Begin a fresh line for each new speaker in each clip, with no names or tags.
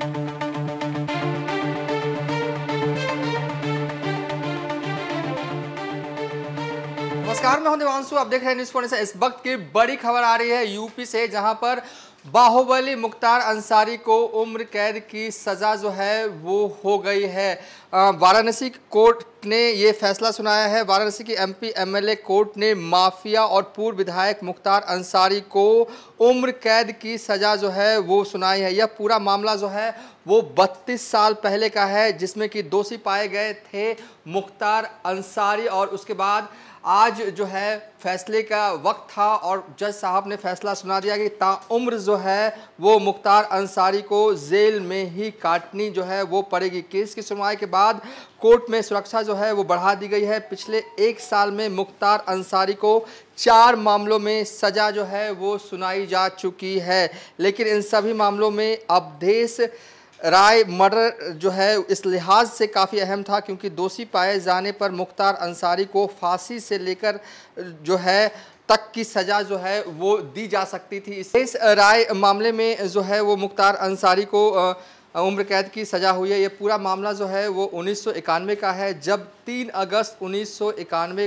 नमस्कार मैं हूं देवांशु आप देख रहे हैं न्यूज से इस वक्त की बड़ी खबर आ रही है यूपी से जहां पर बाहुबली मुख्तार अंसारी को उम्र कैद की सज़ा जो है वो हो गई है वाराणसी कोर्ट ने ये फैसला सुनाया है वाराणसी की एमपी एमएलए कोर्ट ने माफिया और पूर्व विधायक मुख्तार अंसारी को उम्र कैद की सज़ा जो है वो सुनाई है यह पूरा मामला जो है वो 32 साल पहले का है जिसमें कि दोषी पाए गए थे मुख्तार अंसारी और उसके बाद आज जो है फैसले का वक्त था और जज साहब ने फैसला सुना दिया कि ताउम्र जो है वो मुख्तार अंसारी को जेल में ही काटनी जो है वो पड़ेगी केस की सुनवाई के बाद कोर्ट में सुरक्षा जो है वो बढ़ा दी गई है पिछले एक साल में मुख्तार अंसारी को चार मामलों में सज़ा जो है वो सुनाई जा चुकी है लेकिन इन सभी मामलों में अवधेश राय मर्डर जो है इस लिहाज से काफ़ी अहम था क्योंकि दोषी पाए जाने पर मुख्तार अंसारी को फांसी से लेकर जो है तक की सज़ा जो है वो दी जा सकती थी इस राय मामले में जो है वो मुख्तार अंसारी को आ, उम्र कैद की सज़ा हुई है ये पूरा मामला जो है वो उन्नीस का है जब 3 अगस्त उन्नीस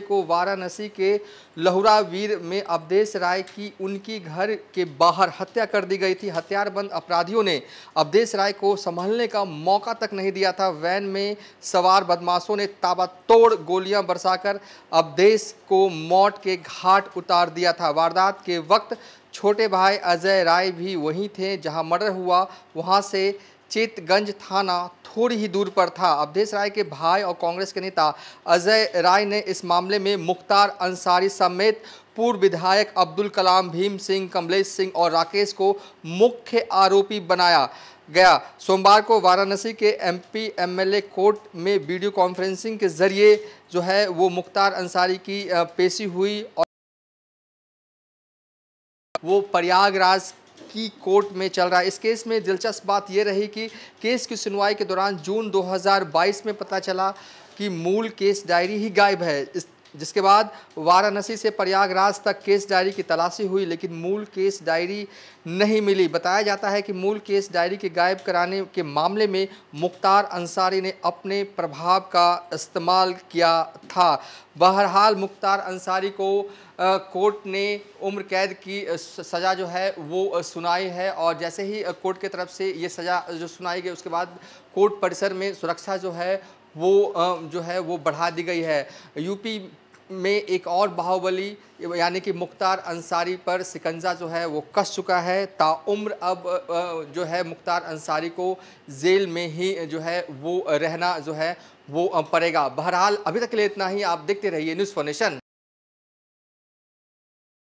को वाराणसी के लहुरावीर में अवधेश राय की उनकी घर के बाहर हत्या कर दी गई थी हथियारबंद अपराधियों ने अवधेश राय को संभलने का मौका तक नहीं दिया था वैन में सवार बदमाशों ने ताबड़तोड़ गोलियां बरसाकर अवधेश को मौत के घाट उतार दिया था वारदात के वक्त छोटे भाई अजय राय भी वहीं थे जहां मर्डर हुआ वहां से चेतगंज थाना थोड़ी ही दूर पर था अवधेश राय के भाई और कांग्रेस के नेता अजय राय ने इस मामले में मुख्तार अंसारी समेत पूर्व विधायक अब्दुल कलाम भीम सिंह कमलेश सिंह और राकेश को मुख्य आरोपी बनाया गया सोमवार को वाराणसी के एमपी एमएलए कोर्ट में वीडियो कॉन्फ्रेंसिंग के जरिए जो है वो मुख्तार अंसारी की पेशी हुई और वो प्रयागराज की कोर्ट में चल रहा है इस केस में दिलचस्प बात यह रही कि केस की सुनवाई के दौरान जून 2022 में पता चला कि मूल केस डायरी ही गायब है इस जिसके बाद वाराणसी से प्रयागराज तक केस डायरी की तलाशी हुई लेकिन मूल केस डायरी नहीं मिली बताया जाता है कि मूल केस डायरी के गायब कराने के मामले में मुख्तार अंसारी ने अपने प्रभाव का इस्तेमाल किया था बहरहाल मुख्तार अंसारी को कोर्ट ने उम्र कैद की सज़ा जो है वो सुनाई है और जैसे ही कोर्ट की तरफ से ये सज़ा जो सुनाई गई उसके बाद कोर्ट परिसर में सुरक्षा जो है वो जो है वो बढ़ा दी गई है यूपी में एक और बाहुबली यानी कि मुख्तार अंसारी पर सिकंजा जो है वो कस चुका है ताउम्र अब जो है मुख्तार अंसारी को जेल में ही जो है वो रहना जो है वो पड़ेगा बहरहाल अभी तक के लिए इतना ही आप देखते रहिए न्यूज़ नेशन